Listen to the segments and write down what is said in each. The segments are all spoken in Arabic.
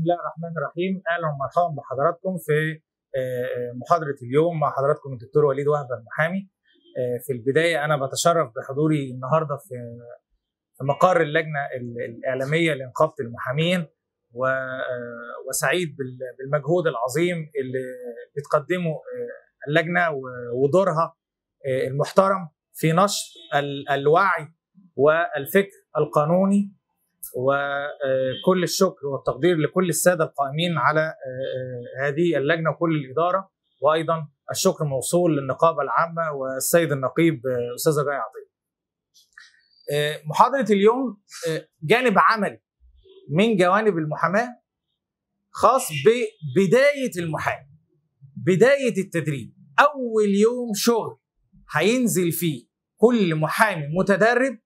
بسم الله الرحمن الرحيم اهلا ومرحبا بحضراتكم في آه، آه، محاضره اليوم مع حضراتكم الدكتور وليد وهبه المحامي آه، في البدايه انا بتشرف بحضوري النهارده في مقر اللجنه الاعلاميه لنقابه المحامين وسعيد بالمجهود العظيم اللي بتقدمه اللجنه ودورها المحترم في نشر الوعي والفكر القانوني وكل الشكر والتقدير لكل الساده القائمين على آه، آه، هذه اللجنه وكل الاداره وايضا الشكر موصول للنقابه العامه والسيد النقيب آه، استاذ جاي عطيه. محاضره اليوم جانب عملي من جوانب المحاماه خاص ببدايه المحامي بدايه التدريب اول يوم شغل هينزل فيه كل محامي متدرب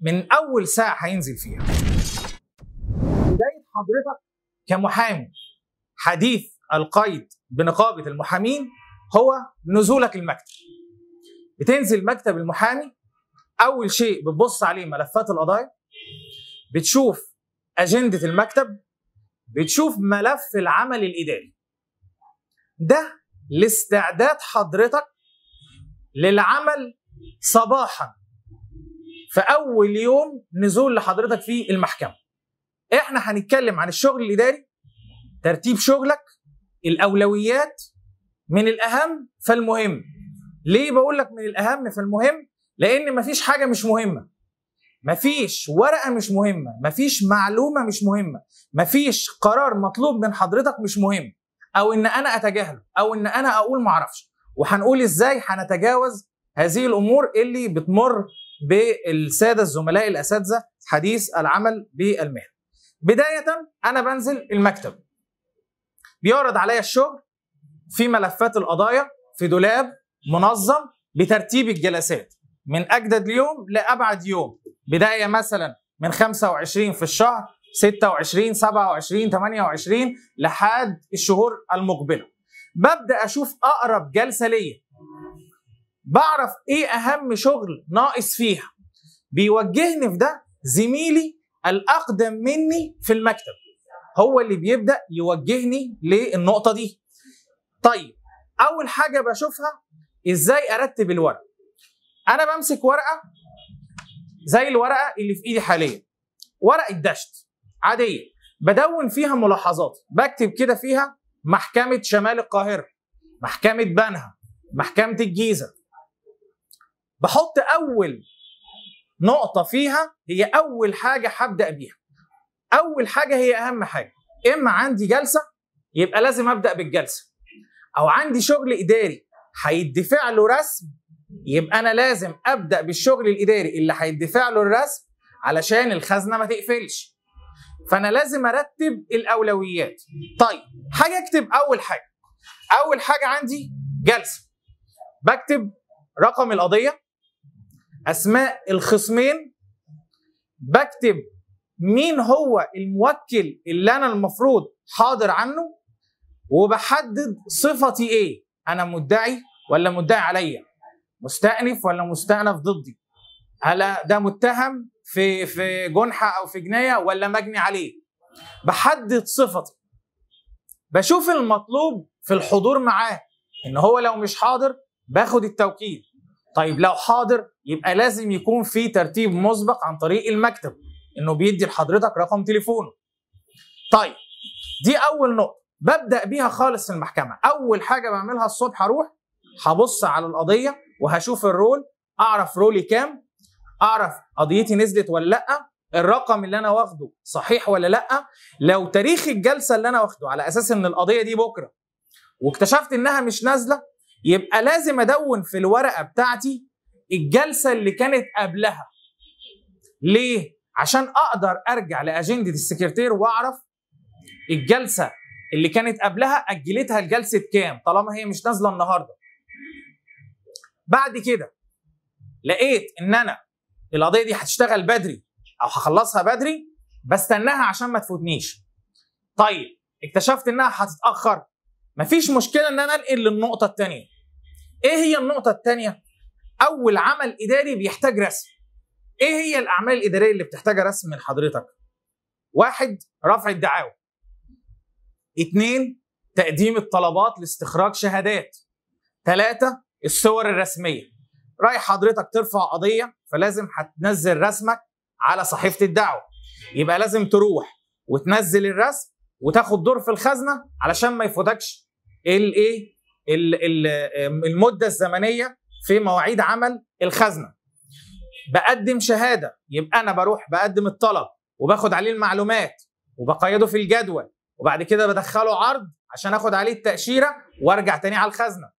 من اول ساعه هينزل فيها بدايه حضرتك كمحامي حديث القيد بنقابه المحامين هو نزولك المكتب بتنزل مكتب المحامي اول شيء بتبص عليه ملفات القضايا بتشوف اجنده المكتب بتشوف ملف العمل الاداري ده لاستعداد حضرتك للعمل صباحا في اول يوم نزول لحضرتك في المحكمه احنا هنتكلم عن الشغل الاداري ترتيب شغلك الاولويات من الاهم فالمهم ليه بقول لك من الاهم فالمهم لان مفيش حاجه مش مهمه مفيش ورقه مش مهمه مفيش معلومه مش مهمه مفيش قرار مطلوب من حضرتك مش مهم او ان انا اتجاهله او ان انا اقول معرفش وهنقول ازاي هنتجاوز هذه الامور اللي بتمر بالساده الزملاء الاساتذه حديث العمل بالمهنه. بدايه انا بنزل المكتب بيعرض عليا الشغل في ملفات القضايا في دولاب منظم بترتيب الجلسات من اجدد يوم لابعد يوم بدايه مثلا من 25 في الشهر 26 27 28 لحد الشهور المقبله ببدا اشوف اقرب جلسه ليا بعرف ايه اهم شغل ناقص فيها بيوجهني في ده زميلي الاقدم مني في المكتب هو اللي بيبدا يوجهني للنقطه دي طيب اول حاجه بشوفها ازاي ارتب الورق انا بمسك ورقه زي الورقه اللي في ايدي حاليا ورقه دشت عاديه بدون فيها ملاحظات بكتب كده فيها محكمه شمال القاهره محكمه بنها محكمه الجيزه بحط اول نقطه فيها هي اول حاجه هبدا بيها اول حاجه هي اهم حاجه اما عندي جلسه يبقى لازم ابدا بالجلسه او عندي شغل اداري هيدفع له رسم يبقى انا لازم ابدا بالشغل الاداري اللي هيدفع له الرسم علشان الخزنه ما تقفلش فانا لازم ارتب الاولويات طيب حاجه اكتب اول حاجه اول حاجه عندي جلسه بكتب رقم القضيه اسماء الخصمين بكتب مين هو الموكل اللي انا المفروض حاضر عنه وبحدد صفتي ايه انا مدعي ولا مدعي عليا مستأنف ولا مستأنف ضدي هل ده متهم في في جنحه او في جنايه ولا مجني عليه بحدد صفتي بشوف المطلوب في الحضور معاه ان هو لو مش حاضر باخد التوكيل طيب لو حاضر يبقى لازم يكون في ترتيب مسبق عن طريق المكتب انه بيدي لحضرتك رقم تليفونه طيب دي اول نقطه ببدا بيها خالص المحكمه اول حاجه بعملها الصبح اروح هبص على القضيه وهشوف الرول اعرف رولي كام اعرف قضيتي نزلت ولا لا الرقم اللي انا واخده صحيح ولا لا لو تاريخ الجلسه اللي انا واخده على اساس ان القضيه دي بكره واكتشفت انها مش نازله يبقى لازم ادون في الورقه بتاعتي الجلسه اللي كانت قبلها ليه عشان اقدر ارجع لاجنده السكرتير واعرف الجلسه اللي كانت قبلها اجلتها لجلسه كام طالما هي مش نازله النهارده بعد كده لقيت ان انا القضيه دي هتشتغل بدري او هخلصها بدري بستناها عشان ما تفوتنيش طيب اكتشفت انها هتتاخر مفيش مشكله ان انا انقل للنقطه التانية. ايه هي النقطه التانية؟ اول عمل اداري بيحتاج رسم ايه هي الاعمال الاداريه اللي بتحتاج رسم من حضرتك واحد رفع الدعاوى اتنين تقديم الطلبات لاستخراج شهادات تلاتة الصور الرسمية رايح حضرتك ترفع قضية فلازم هتنزل رسمك على صحيفة الدعوة يبقى لازم تروح وتنزل الرسم وتاخد دور في الخزنة علشان ما يفوتكش الايه المده الزمنيه في مواعيد عمل الخزنه بقدم شهاده يبقى انا بروح بقدم الطلب وباخد عليه المعلومات وبقيده في الجدول وبعد كده بدخله عرض عشان اخد عليه التاشيره وارجع تاني على الخزنه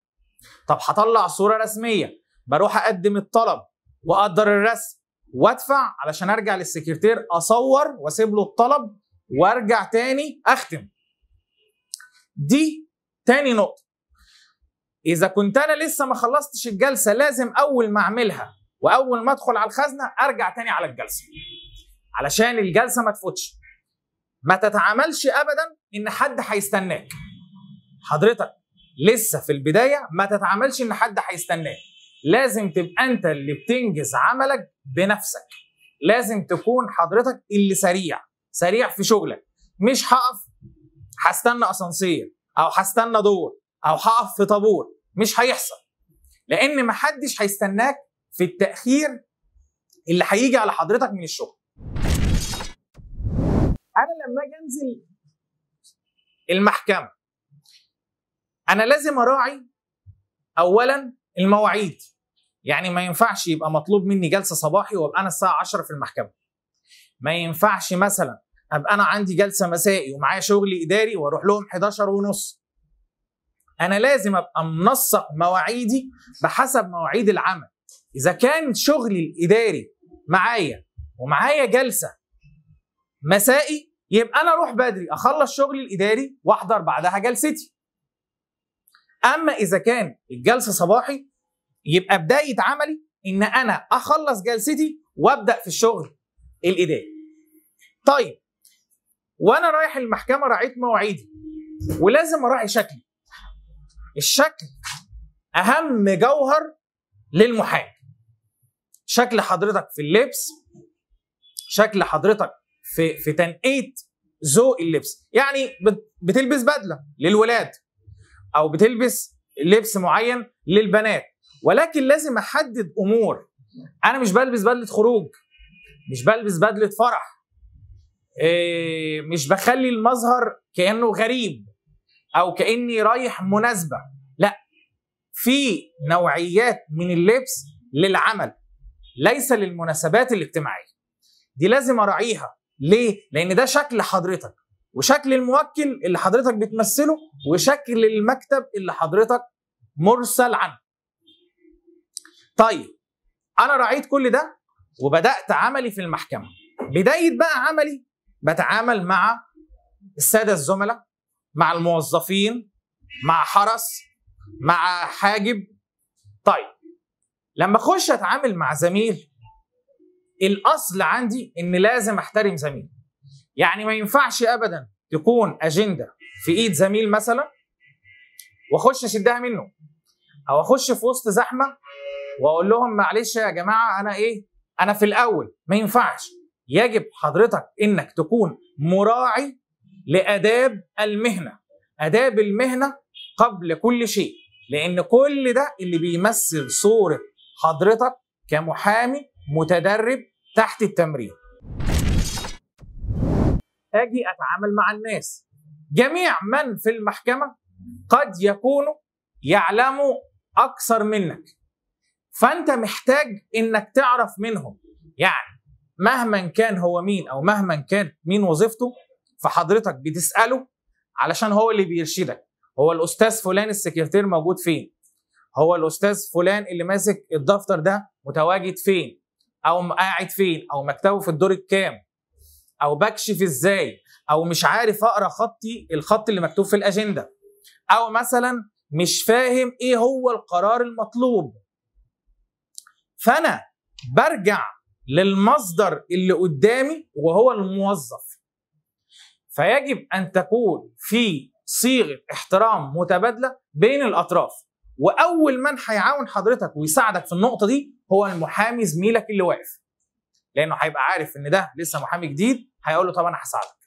طب هطلع صوره رسميه بروح اقدم الطلب واقدر الرسم وادفع علشان ارجع للسكرتير اصور واسيب له الطلب وارجع تاني اختم دي تاني نقطه اذا كنت انا لسه ما خلصتش الجلسه لازم اول ما اعملها واول ما ادخل على الخزنه ارجع تاني على الجلسه علشان الجلسه ما تفوتش ما تتعاملش ابدا ان حد هيستناك حضرتك لسه في البدايه ما تتعاملش ان حد هيستناك لازم تبقى انت اللي بتنجز عملك بنفسك لازم تكون حضرتك اللي سريع سريع في شغلك مش هقف هستنى اسانسير او هستنى دور او هقف في طابور مش هيحصل لان محدش هيستناك في التاخير اللي هيجي على حضرتك من الشغل انا لما اجي انزل المحكمه انا لازم اراعي اولا المواعيد يعني ما ينفعش يبقى مطلوب مني جلسه صباحي وابقى انا الساعه 10 في المحكمه ما ينفعش مثلا ابقى انا عندي جلسه مسائي ومعايا شغل اداري واروح لهم 11 ونص انا لازم ابقى منسق مواعيدي بحسب مواعيد العمل اذا كان شغلي الاداري معايا ومعايا جلسه مسائي يبقى انا اروح بدري اخلص شغلي الاداري واحضر بعدها جلستي اما اذا كان الجلسه صباحي يبقى بدايه عملي ان انا اخلص جلستي وابدا في الشغل الاداري طيب وانا رايح المحكمه راعيت مواعيدي ولازم اراعي شكلي الشكل اهم جوهر للمحامي شكل حضرتك في اللبس شكل حضرتك في في تنقيه ذوق اللبس يعني بتلبس بدله للولاد او بتلبس لبس معين للبنات ولكن لازم احدد امور انا مش بلبس بدله خروج مش بلبس بدله فرح إيه، مش بخلي المظهر كانه غريب او كاني رايح مناسبه لا في نوعيات من اللبس للعمل ليس للمناسبات الاجتماعيه دي لازم اراعيها ليه لان ده شكل حضرتك وشكل الموكل اللي حضرتك بتمثله وشكل المكتب اللي حضرتك مرسل عنه طيب انا راعيت كل ده وبدات عملي في المحكمه بدايه بقى عملي بتعامل مع الساده الزملاء مع الموظفين مع حرس مع حاجب طيب لما اخش اتعامل مع زميل الاصل عندي ان لازم احترم زميل يعني ما ينفعش ابدا تكون اجنده في ايد زميل مثلا واخش اشدها منه او اخش في وسط زحمه واقول لهم معلش يا جماعه انا ايه انا في الاول ما ينفعش يجب حضرتك انك تكون مراعي لاداب المهنه اداب المهنه قبل كل شيء لان كل ده اللي بيمثل صوره حضرتك كمحامي متدرب تحت التمرين اجي اتعامل مع الناس جميع من في المحكمه قد يكونوا يعلموا اكثر منك فانت محتاج انك تعرف منهم يعني مهما كان هو مين او مهما كان مين وظيفته فحضرتك بتساله علشان هو اللي بيرشدك هو الاستاذ فلان السكرتير موجود فين هو الاستاذ فلان اللي ماسك الدفتر ده متواجد فين او قاعد فين او مكتبه في الدور الكام او بكشف ازاي او مش عارف اقرا خطي الخط اللي مكتوب في الاجنده او مثلا مش فاهم ايه هو القرار المطلوب فانا برجع للمصدر اللي قدامي وهو الموظف فيجب ان تكون في صيغه احترام متبادله بين الاطراف واول من هيعاون حضرتك ويساعدك في النقطه دي هو المحامي زميلك اللي واقف لانه هيبقى عارف ان ده لسه محامي جديد هيقول له طب انا هساعدك